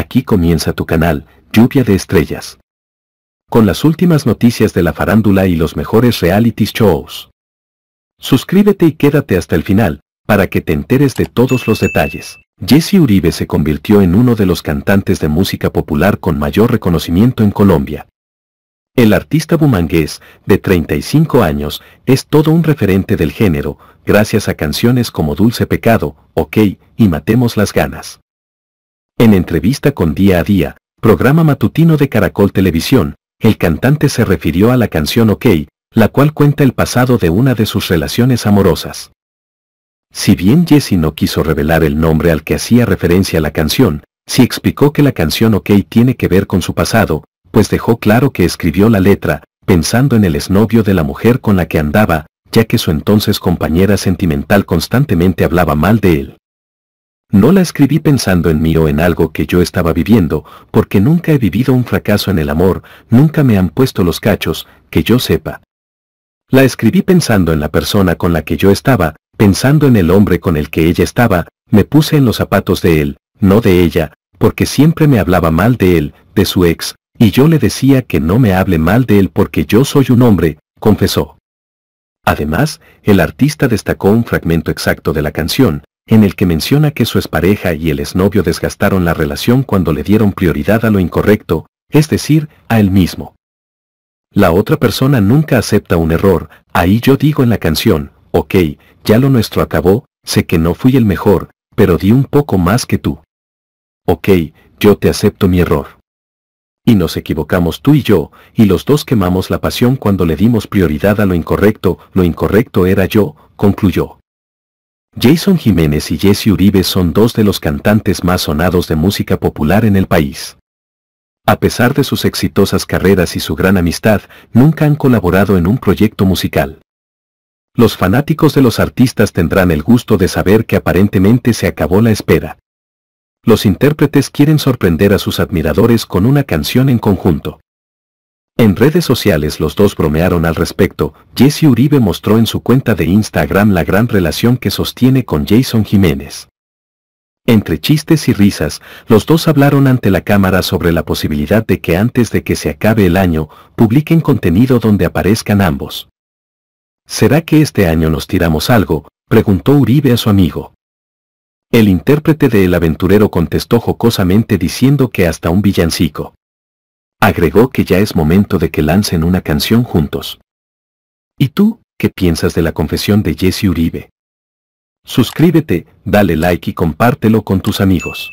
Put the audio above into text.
Aquí comienza tu canal, Lluvia de Estrellas. Con las últimas noticias de la farándula y los mejores reality shows. Suscríbete y quédate hasta el final, para que te enteres de todos los detalles. Jesse Uribe se convirtió en uno de los cantantes de música popular con mayor reconocimiento en Colombia. El artista bumangués, de 35 años, es todo un referente del género, gracias a canciones como Dulce Pecado, OK y Matemos las Ganas. En entrevista con Día a Día, programa matutino de Caracol Televisión, el cantante se refirió a la canción OK, la cual cuenta el pasado de una de sus relaciones amorosas. Si bien Jesse no quiso revelar el nombre al que hacía referencia la canción, sí explicó que la canción OK tiene que ver con su pasado, pues dejó claro que escribió la letra, pensando en el exnovio de la mujer con la que andaba, ya que su entonces compañera sentimental constantemente hablaba mal de él. No la escribí pensando en mí o en algo que yo estaba viviendo, porque nunca he vivido un fracaso en el amor, nunca me han puesto los cachos, que yo sepa. La escribí pensando en la persona con la que yo estaba, pensando en el hombre con el que ella estaba, me puse en los zapatos de él, no de ella, porque siempre me hablaba mal de él, de su ex, y yo le decía que no me hable mal de él porque yo soy un hombre, confesó. Además, el artista destacó un fragmento exacto de la canción, en el que menciona que su expareja y el exnovio desgastaron la relación cuando le dieron prioridad a lo incorrecto, es decir, a él mismo. La otra persona nunca acepta un error, ahí yo digo en la canción, ok, ya lo nuestro acabó, sé que no fui el mejor, pero di un poco más que tú. Ok, yo te acepto mi error. Y nos equivocamos tú y yo, y los dos quemamos la pasión cuando le dimos prioridad a lo incorrecto, lo incorrecto era yo, concluyó. Jason Jiménez y Jesse Uribe son dos de los cantantes más sonados de música popular en el país. A pesar de sus exitosas carreras y su gran amistad, nunca han colaborado en un proyecto musical. Los fanáticos de los artistas tendrán el gusto de saber que aparentemente se acabó la espera. Los intérpretes quieren sorprender a sus admiradores con una canción en conjunto. En redes sociales los dos bromearon al respecto, Jesse Uribe mostró en su cuenta de Instagram la gran relación que sostiene con Jason Jiménez. Entre chistes y risas, los dos hablaron ante la cámara sobre la posibilidad de que antes de que se acabe el año, publiquen contenido donde aparezcan ambos. ¿Será que este año nos tiramos algo? preguntó Uribe a su amigo. El intérprete de El Aventurero contestó jocosamente diciendo que hasta un villancico. Agregó que ya es momento de que lancen una canción juntos. ¿Y tú, qué piensas de la confesión de Jesse Uribe? Suscríbete, dale like y compártelo con tus amigos.